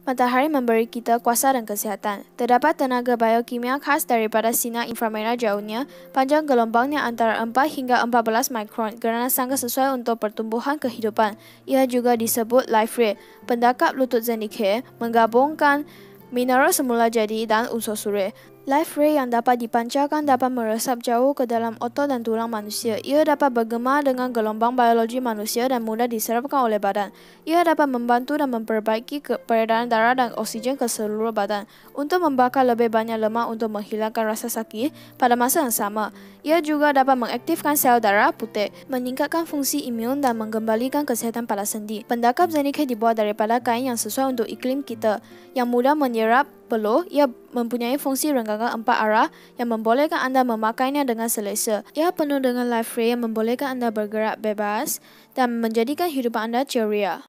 Matahari memberi kita kuasa dan kesihatan. Terdapat tenaga biokimia khas daripada sinar inframerah jauhnya, panjang gelombangnya antara 4 hingga 14 mikron kerana sangat sesuai untuk pertumbuhan kehidupan. Ia juga disebut life ray. Pendakap lutut zendikir menggabungkan mineral semula jadi dan unsur suri. Life ray yang dapat dipancarkan dapat meresap jauh ke dalam otot dan tulang manusia. Ia dapat bergema dengan gelombang biologi manusia dan mudah diserapkan oleh badan. Ia dapat membantu dan memperbaiki peredaran darah dan oksigen ke seluruh badan untuk membakar lebih banyak lemak untuk menghilangkan rasa sakit pada masa yang sama. Ia juga dapat mengaktifkan sel darah putih, meningkatkan fungsi imun dan mengembalikan kesihatan pada sendi. Pendakap Zenike dibuat daripada kain yang sesuai untuk iklim kita, yang mudah menyerap perlu, ia mempunyai fungsi renggangan empat arah yang membolehkan anda memakainya dengan selesa. Ia penuh dengan life ray yang membolehkan anda bergerak bebas dan menjadikan hidup anda ceria.